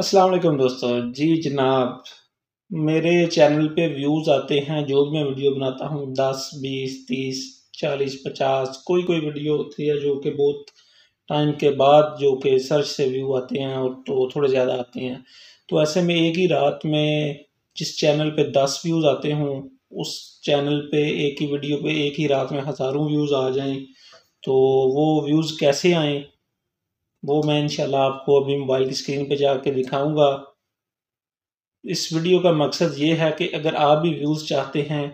अस्सलाम वालेकुम दोस्तों जी जनाब मेरे चैनल पे व्यूज़ आते हैं जो भी मैं वीडियो बनाता हूँ दस बीस तीस चालीस पचास कोई कोई वीडियो होती है जो कि बहुत टाइम के बाद जो कि सर्च से व्यू आते हैं और तो थोड़े ज़्यादा आते हैं तो ऐसे में एक ही रात में जिस चैनल पे दस व्यूज़ आते हों उस चैनल पे एक ही वीडियो पे एक ही रात में हज़ारों व्यूज़ आ जाएं तो वो व्यूज़ कैसे आएँ वो मैं इंशाल्लाह आपको अभी मोबाइल की स्क्रीन पे जाके दिखाऊंगा इस वीडियो का मकसद ये है कि अगर आप भी व्यूज़ चाहते हैं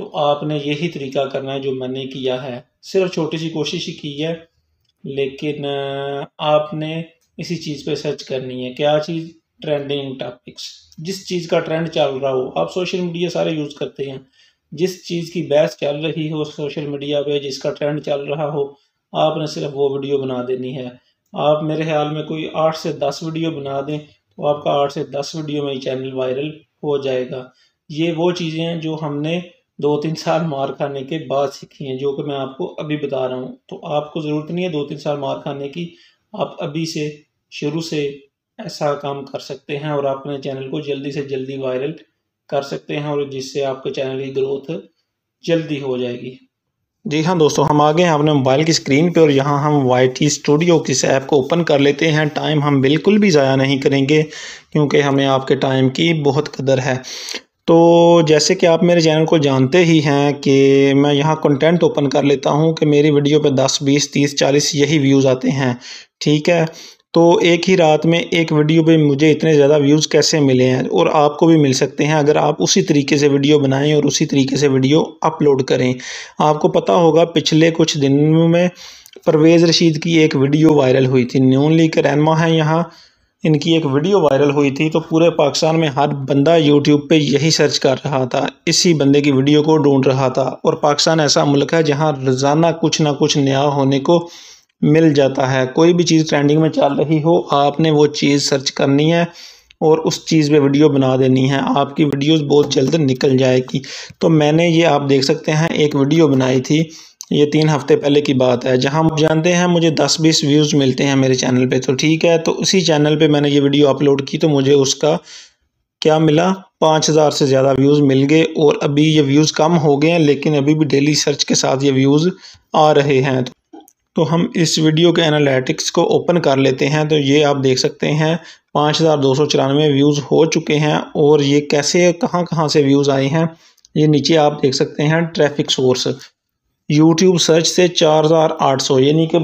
तो आपने यही तरीका करना है जो मैंने किया है सिर्फ छोटी सी कोशिश ही की है लेकिन आपने इसी चीज़ पे सर्च करनी है क्या चीज़ ट्रेंडिंग टॉपिक्स जिस चीज़ का ट्रेंड चल रहा हो आप सोशल मीडिया सारे यूज़ करते हैं जिस चीज़ की बहस चल रही हो सोशल मीडिया पे जिसका ट्रेंड चल रहा हो आपने सिर्फ वो वीडियो बना देनी है आप मेरे ख्याल में कोई आठ से दस वीडियो बना दें तो आपका आठ से दस वीडियो में ही चैनल वायरल हो जाएगा ये वो चीज़ें हैं जो हमने दो तीन साल मार खाने के बाद सीखी हैं जो कि मैं आपको अभी बता रहा हूँ तो आपको ज़रूरत नहीं है दो तीन साल मार खाने की आप अभी से शुरू से ऐसा काम कर सकते हैं और अपने चैनल को जल्दी से जल्दी वायरल कर सकते हैं और जिससे आपके चैनल की ग्रोथ जल्दी हो जाएगी जी हाँ दोस्तों हम आ गए हैं अपने मोबाइल की स्क्रीन पे और यहाँ हम वाई टी स्टूडियो किस ऐप को ओपन कर लेते हैं टाइम हम बिल्कुल भी ज़ाया नहीं करेंगे क्योंकि हमें आपके टाइम की बहुत कदर है तो जैसे कि आप मेरे चैनल को जानते ही हैं कि मैं यहाँ कंटेंट ओपन कर लेता हूँ कि मेरी वीडियो पे 10, 20, 30, 40 यही व्यूज़ आते हैं ठीक है तो एक ही रात में एक वीडियो पे मुझे इतने ज़्यादा व्यूज़ कैसे मिले हैं और आपको भी मिल सकते हैं अगर आप उसी तरीके से वीडियो बनाएं और उसी तरीके से वीडियो अपलोड करें आपको पता होगा पिछले कुछ दिनों में परवेज़ रशीद की एक वीडियो वायरल हुई थी न्यून लीग रैनमा है यहाँ इनकी एक वीडियो वायरल हुई थी तो पूरे पाकिस्तान में हर बंदा यूट्यूब पे यही सर्च कर रहा था इसी बंदे की वीडियो को ढूंढ रहा था और पाकिस्तान ऐसा मुल्क है जहाँ रोज़ाना कुछ ना कुछ नया होने को मिल जाता है कोई भी चीज़ ट्रेंडिंग में चल रही हो आपने वो चीज़ सर्च करनी है और उस चीज़ पे वीडियो बना देनी है आपकी वीडियोस बहुत जल्द निकल जाएगी तो मैंने ये आप देख सकते हैं एक वीडियो बनाई थी ये तीन हफ्ते पहले की बात है जहां आप जानते हैं मुझे 10-20 व्यूज़ मिलते हैं मेरे चैनल पे तो ठीक है तो उसी चैनल पे मैंने ये वीडियो अपलोड की तो मुझे उसका क्या मिला पाँच हज़ार से ज़्यादा व्यूज़ मिल गए और अभी ये व्यूज़ कम हो गए हैं लेकिन अभी भी डेली सर्च के साथ ये व्यूज़ आ रहे हैं तो तो हम इस वीडियो के एनालिटिक्स को ओपन कर लेते हैं तो ये आप देख सकते हैं पाँच हज़ार दो सौ चौरानवे व्यूज़ हो चुके हैं और ये कैसे कहाँ कहाँ से व्यूज़ आए हैं ये नीचे आप देख सकते हैं ट्रैफिक सोर्स यूट्यूब सर्च से चार हज़ार आठ सौ यानी कि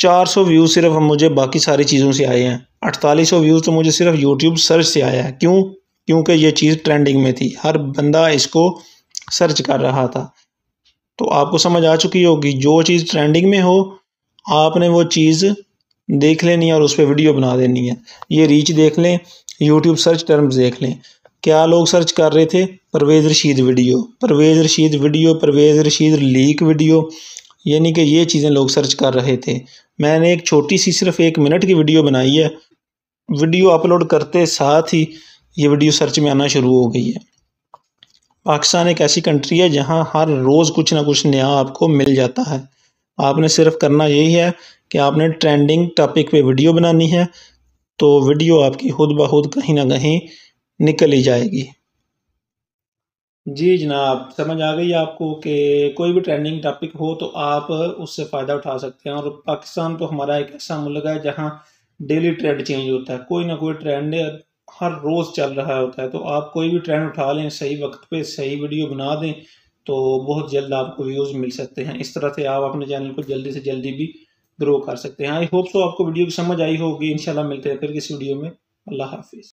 चार सौ व्यूज़ सिर्फ हम मुझे बाकी सारी चीज़ों से आए हैं अड़तालीस सौ व्यूज़ तो मुझे सिर्फ यूट्यूब सर्च से आया है क्यों क्योंकि ये चीज़ ट्रेंडिंग में थी हर बंदा इसको सर्च कर रहा था तो आपको समझ आ चुकी होगी जो चीज़ ट्रेंडिंग में हो आपने वो चीज़ देख लेनी है और उस पर वीडियो बना देनी है ये रीच देख लें यूट्यूब सर्च टर्म्स देख लें क्या लोग सर्च कर रहे थे Parvez Rashid video Parvez Rashid video Parvez Rashid leak video यानी कि ये चीज़ें लोग सर्च कर रहे थे मैंने एक छोटी सी सिर्फ एक मिनट की वीडियो बनाई है वीडियो अपलोड करते साथ ही ये वीडियो सर्च में आना शुरू हो गई है पाकिस्तान एक ऐसी कंट्री है जहाँ हर रोज़ कुछ ना कुछ नया आपको मिल जाता है आपने सिर्फ करना यही है कि आपने ट्रेंडिंग टॉपिक पे वीडियो बनानी है तो वीडियो आपकी खुद ब खुद कहीं ना कहीं निकल ही जाएगी जी जनाब समझ आ गई आपको कि कोई भी ट्रेंडिंग टॉपिक हो तो आप उससे फ़ायदा उठा सकते हैं और पाकिस्तान तो हमारा एक ऐसा मुल्क है जहाँ डेली ट्रेंड चेंज होता है कोई ना कोई ट्रेंड हर रोज़ चल रहा होता है तो आप कोई भी ट्रेंड उठा लें सही वक्त पे सही वीडियो बना दें तो बहुत जल्द आपको व्यूज़ मिल सकते हैं इस तरह से आप अपने चैनल को जल्दी से जल्दी भी ग्रो कर सकते हैं आई होप सो आपको वीडियो की समझ आई होगी इंशाल्लाह मिलते हैं फिर किसी वीडियो में अल्लाह हाफिज़